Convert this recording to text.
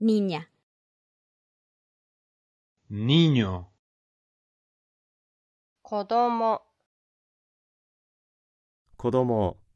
Niña. Niño. Kodomo. Kodomo.